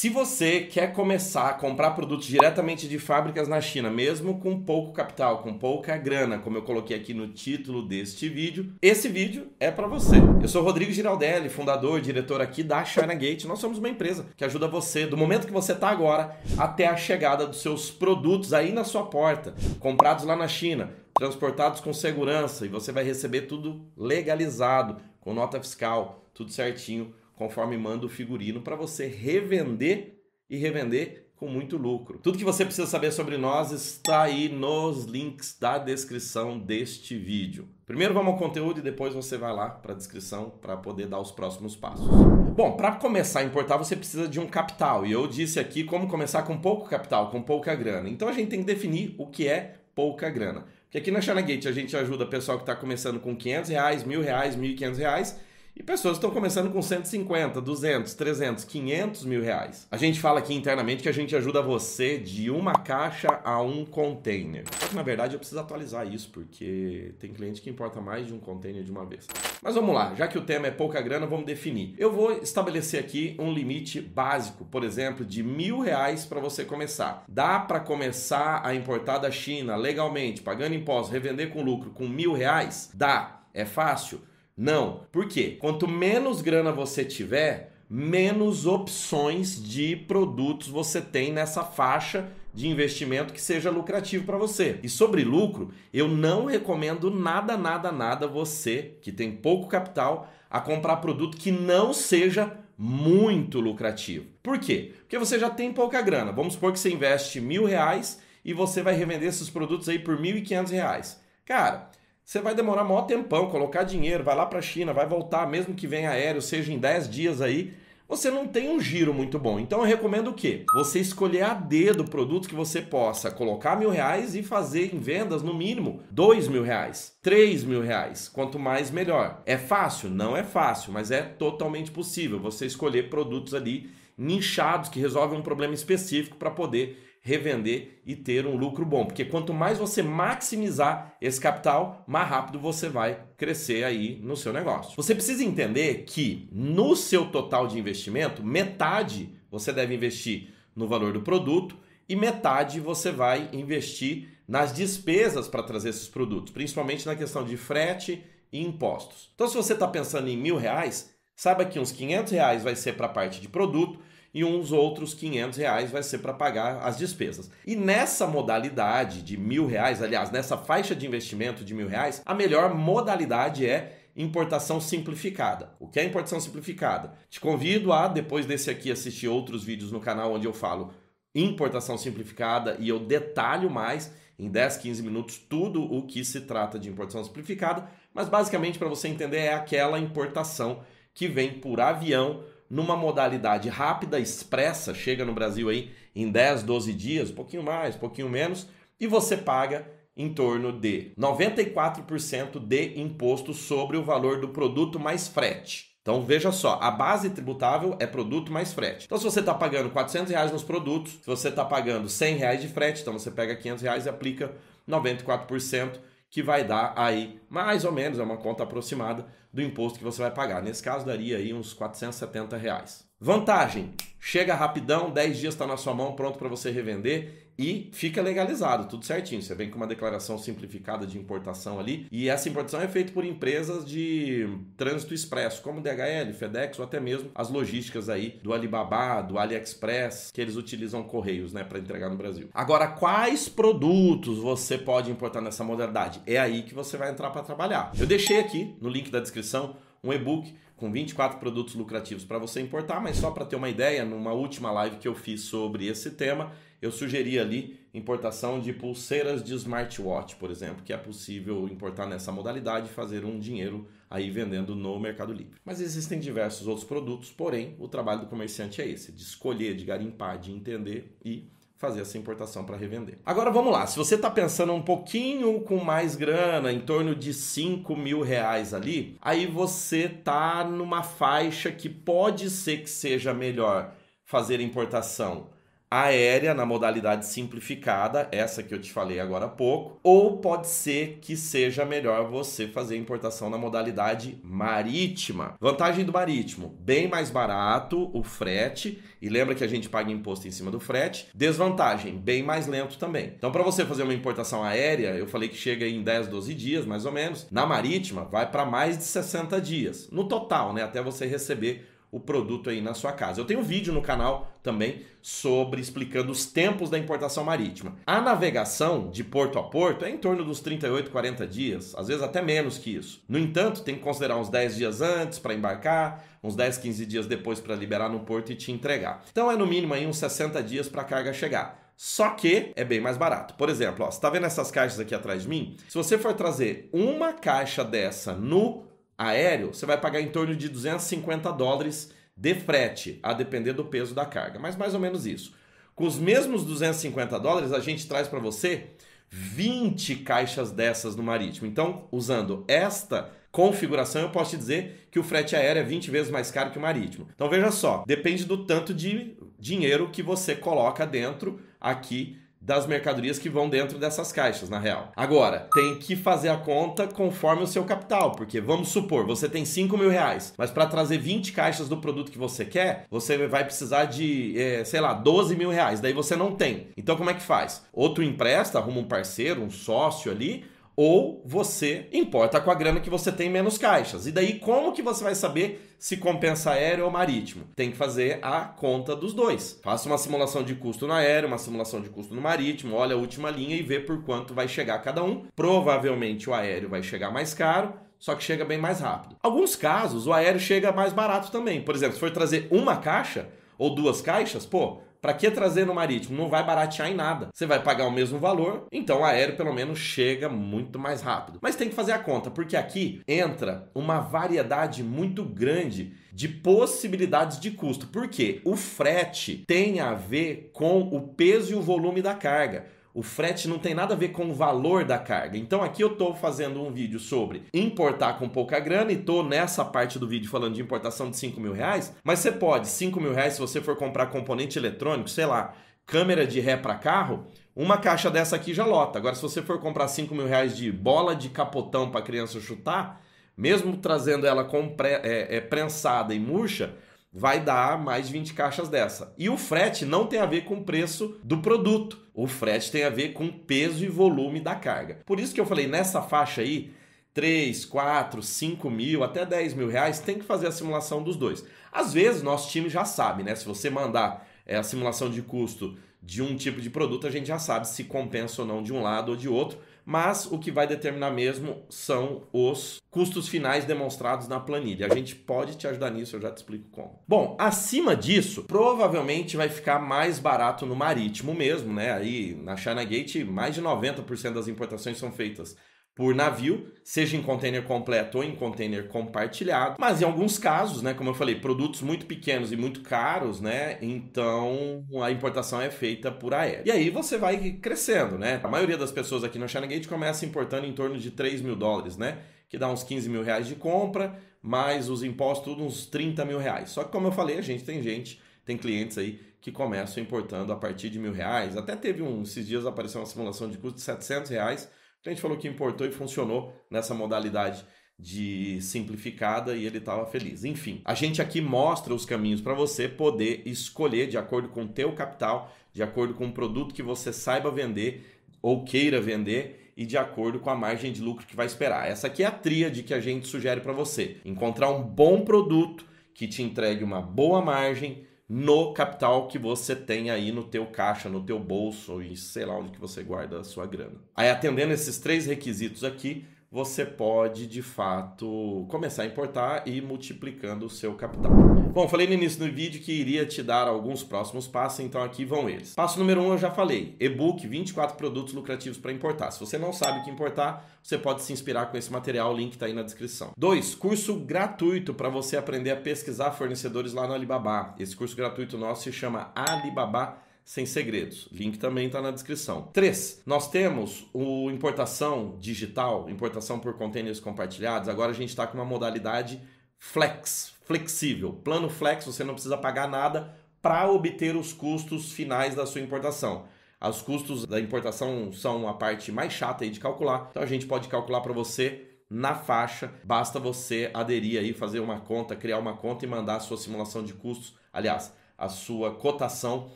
Se você quer começar a comprar produtos diretamente de fábricas na China, mesmo com pouco capital, com pouca grana, como eu coloquei aqui no título deste vídeo, esse vídeo é para você. Eu sou Rodrigo Giraldelli, fundador, e diretor aqui da China Gate. Nós somos uma empresa que ajuda você, do momento que você está agora, até a chegada dos seus produtos aí na sua porta, comprados lá na China, transportados com segurança e você vai receber tudo legalizado, com nota fiscal, tudo certinho conforme manda o figurino, para você revender e revender com muito lucro. Tudo que você precisa saber sobre nós está aí nos links da descrição deste vídeo. Primeiro vamos ao conteúdo e depois você vai lá para a descrição para poder dar os próximos passos. Bom, para começar a importar você precisa de um capital e eu disse aqui como começar com pouco capital, com pouca grana. Então a gente tem que definir o que é pouca grana. Porque aqui na China Gate a gente ajuda o pessoal que está começando com 500 reais, mil reais, 1.500 reais e pessoas estão começando com 150, 200, 300, 500 mil reais. A gente fala aqui internamente que a gente ajuda você de uma caixa a um container. Só que na verdade eu preciso atualizar isso, porque tem cliente que importa mais de um container de uma vez. Mas vamos lá, já que o tema é pouca grana, vamos definir. Eu vou estabelecer aqui um limite básico, por exemplo, de mil reais para você começar. Dá para começar a importar da China legalmente, pagando impostos, revender com lucro com mil reais? Dá. É fácil? Não. Por quê? Quanto menos grana você tiver, menos opções de produtos você tem nessa faixa de investimento que seja lucrativo para você. E sobre lucro, eu não recomendo nada, nada, nada você que tem pouco capital a comprar produto que não seja muito lucrativo. Por quê? Porque você já tem pouca grana. Vamos supor que você investe mil reais e você vai revender esses produtos aí por mil e quinhentos reais. Cara, você vai demorar maior tempão, colocar dinheiro, vai lá para a China, vai voltar, mesmo que venha aéreo, seja em 10 dias aí, você não tem um giro muito bom. Então eu recomendo o quê? Você escolher a dedo produtos que você possa colocar mil reais e fazer em vendas no mínimo dois mil reais, três mil reais. Quanto mais, melhor. É fácil? Não é fácil, mas é totalmente possível você escolher produtos ali nichados que resolvem um problema específico para poder revender e ter um lucro bom. Porque quanto mais você maximizar esse capital, mais rápido você vai crescer aí no seu negócio. Você precisa entender que no seu total de investimento, metade você deve investir no valor do produto e metade você vai investir nas despesas para trazer esses produtos, principalmente na questão de frete e impostos. Então, se você está pensando em mil reais, Saiba que uns 500 reais vai ser para a parte de produto e uns outros 500 reais vai ser para pagar as despesas. E nessa modalidade de mil reais, aliás, nessa faixa de investimento de mil reais, a melhor modalidade é importação simplificada. O que é importação simplificada? Te convido a, depois desse aqui, assistir outros vídeos no canal onde eu falo importação simplificada e eu detalho mais em 10, 15 minutos tudo o que se trata de importação simplificada, mas basicamente para você entender é aquela importação simplificada que vem por avião numa modalidade rápida, expressa, chega no Brasil aí em 10, 12 dias, um pouquinho mais, um pouquinho menos, e você paga em torno de 94% de imposto sobre o valor do produto mais frete. Então veja só, a base tributável é produto mais frete. Então se você está pagando 400 reais nos produtos, se você está pagando 100 reais de frete, então você pega 500 reais e aplica 94% que vai dar aí mais ou menos, é uma conta aproximada do imposto que você vai pagar. Nesse caso, daria aí uns 470 reais. Vantagem: chega rapidão, 10 dias está na sua mão, pronto para você revender e fica legalizado, tudo certinho. Você vem com uma declaração simplificada de importação ali e essa importação é feita por empresas de trânsito expresso, como DHL, FedEx ou até mesmo as logísticas aí do Alibaba, do AliExpress, que eles utilizam correios, né, para entregar no Brasil. Agora, quais produtos você pode importar nessa modalidade? É aí que você vai entrar para trabalhar. Eu deixei aqui no link da descrição um e-book com 24 produtos lucrativos para você importar, mas só para ter uma ideia, numa última live que eu fiz sobre esse tema, eu sugeri ali importação de pulseiras de smartwatch, por exemplo, que é possível importar nessa modalidade e fazer um dinheiro aí vendendo no Mercado Livre. Mas existem diversos outros produtos, porém, o trabalho do comerciante é esse, de escolher, de garimpar, de entender e fazer essa importação para revender. Agora vamos lá, se você está pensando um pouquinho com mais grana, em torno de 5 mil reais ali, aí você tá numa faixa que pode ser que seja melhor fazer importação aérea na modalidade simplificada, essa que eu te falei agora há pouco, ou pode ser que seja melhor você fazer importação na modalidade marítima. Vantagem do marítimo, bem mais barato o frete, e lembra que a gente paga imposto em cima do frete. Desvantagem, bem mais lento também. Então para você fazer uma importação aérea, eu falei que chega em 10, 12 dias, mais ou menos. Na marítima vai para mais de 60 dias, no total, né, até você receber o produto aí na sua casa. Eu tenho um vídeo no canal também sobre explicando os tempos da importação marítima. A navegação de porto a porto é em torno dos 38, 40 dias, às vezes até menos que isso. No entanto, tem que considerar uns 10 dias antes para embarcar, uns 10, 15 dias depois para liberar no porto e te entregar. Então é no mínimo aí uns 60 dias para a carga chegar. Só que é bem mais barato. Por exemplo, ó, você está vendo essas caixas aqui atrás de mim? Se você for trazer uma caixa dessa no aéreo, você vai pagar em torno de 250 dólares de frete, a depender do peso da carga, mas mais ou menos isso. Com os mesmos 250 dólares, a gente traz para você 20 caixas dessas no marítimo. Então, usando esta configuração, eu posso te dizer que o frete aéreo é 20 vezes mais caro que o marítimo. Então veja só, depende do tanto de dinheiro que você coloca dentro aqui das mercadorias que vão dentro dessas caixas, na real. Agora, tem que fazer a conta conforme o seu capital, porque vamos supor, você tem 5 mil reais, mas para trazer 20 caixas do produto que você quer, você vai precisar de, é, sei lá, 12 mil reais, daí você não tem. Então como é que faz? Ou tu empresta, arruma um parceiro, um sócio ali, ou você importa com a grana que você tem menos caixas. E daí como que você vai saber se compensa aéreo ou marítimo? Tem que fazer a conta dos dois. Faça uma simulação de custo no aéreo, uma simulação de custo no marítimo, olha a última linha e vê por quanto vai chegar cada um. Provavelmente o aéreo vai chegar mais caro, só que chega bem mais rápido. Alguns casos o aéreo chega mais barato também. Por exemplo, se for trazer uma caixa ou duas caixas, pô, para que trazer no marítimo? Não vai baratear em nada. Você vai pagar o mesmo valor, então o aéreo pelo menos chega muito mais rápido. Mas tem que fazer a conta, porque aqui entra uma variedade muito grande de possibilidades de custo. Porque o frete tem a ver com o peso e o volume da carga. O frete não tem nada a ver com o valor da carga. Então aqui eu estou fazendo um vídeo sobre importar com pouca grana e estou nessa parte do vídeo falando de importação de 5 mil reais. Mas você pode, 5 mil reais, se você for comprar componente eletrônico, sei lá, câmera de ré para carro, uma caixa dessa aqui já lota. Agora, se você for comprar 5 mil reais de bola de capotão para criança chutar, mesmo trazendo ela com pre, é, é, prensada e murcha, vai dar mais 20 caixas dessa. E o frete não tem a ver com o preço do produto. O frete tem a ver com peso e volume da carga. Por isso que eu falei, nessa faixa aí, 3, 4, 5 mil, até 10 mil reais, tem que fazer a simulação dos dois. Às vezes, nosso time já sabe, né? Se você mandar é, a simulação de custo de um tipo de produto, a gente já sabe se compensa ou não de um lado ou de outro mas o que vai determinar mesmo são os custos finais demonstrados na planilha. A gente pode te ajudar nisso, eu já te explico como. Bom, acima disso, provavelmente vai ficar mais barato no marítimo mesmo, né? Aí na China Gate, mais de 90% das importações são feitas por navio, seja em container completo ou em container compartilhado. Mas em alguns casos, né, como eu falei, produtos muito pequenos e muito caros, né, então a importação é feita por aéreo. E aí você vai crescendo, né? A maioria das pessoas aqui no ChinaGate começa importando em torno de 3 mil dólares, né? Que dá uns 15 mil reais de compra, mais os impostos, uns 30 mil reais. Só que, como eu falei, a gente tem gente, tem clientes aí que começam importando a partir de mil reais. Até teve um, esses dias apareceu uma simulação de custo de 700 reais a gente falou que importou e funcionou nessa modalidade de simplificada e ele estava feliz. Enfim, a gente aqui mostra os caminhos para você poder escolher de acordo com o teu capital, de acordo com o produto que você saiba vender ou queira vender e de acordo com a margem de lucro que vai esperar. Essa aqui é a tríade que a gente sugere para você. Encontrar um bom produto que te entregue uma boa margem, no capital que você tem aí no teu caixa, no teu bolso e sei lá onde que você guarda a sua grana. Aí atendendo esses três requisitos aqui, você pode de fato começar a importar e ir multiplicando o seu capital. Bom, falei no início do vídeo que iria te dar alguns próximos passos, então aqui vão eles. Passo número 1 um, eu já falei, e-book 24 produtos lucrativos para importar. Se você não sabe o que importar, você pode se inspirar com esse material, o link está aí na descrição. 2. Curso gratuito para você aprender a pesquisar fornecedores lá no Alibaba. Esse curso gratuito nosso se chama Alibaba sem segredos. Link também está na descrição. 3. Nós temos o importação digital, importação por contêineres compartilhados. Agora a gente está com uma modalidade flex, flexível. Plano flex, você não precisa pagar nada para obter os custos finais da sua importação. Os custos da importação são a parte mais chata de calcular, então a gente pode calcular para você na faixa. Basta você aderir aí, fazer uma conta, criar uma conta e mandar a sua simulação de custos, aliás, a sua cotação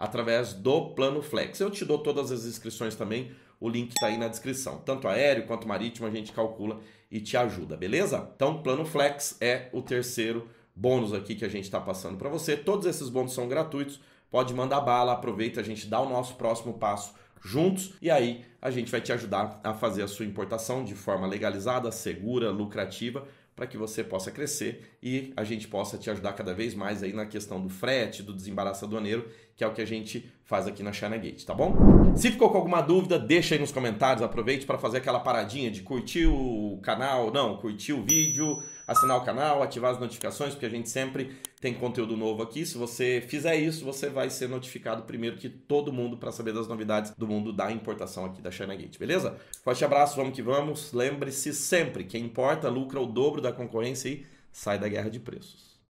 através do Plano Flex. Eu te dou todas as inscrições também, o link está aí na descrição. Tanto aéreo quanto marítimo a gente calcula e te ajuda, beleza? Então, Plano Flex é o terceiro bônus aqui que a gente está passando para você. Todos esses bônus são gratuitos, pode mandar bala, aproveita, a gente dá o nosso próximo passo juntos e aí a gente vai te ajudar a fazer a sua importação de forma legalizada, segura, lucrativa para que você possa crescer e a gente possa te ajudar cada vez mais aí na questão do frete, do desembaraço aduaneiro, que é o que a gente faz aqui na China Gate, tá bom? Se ficou com alguma dúvida, deixa aí nos comentários, aproveite para fazer aquela paradinha de curtir o canal, não, curtir o vídeo, assinar o canal, ativar as notificações, porque a gente sempre tem conteúdo novo aqui. Se você fizer isso, você vai ser notificado primeiro que todo mundo para saber das novidades do mundo da importação aqui da China Gate, beleza? Forte abraço, vamos que vamos. Lembre-se sempre, quem importa lucra o dobro da concorrência e sai da guerra de preços.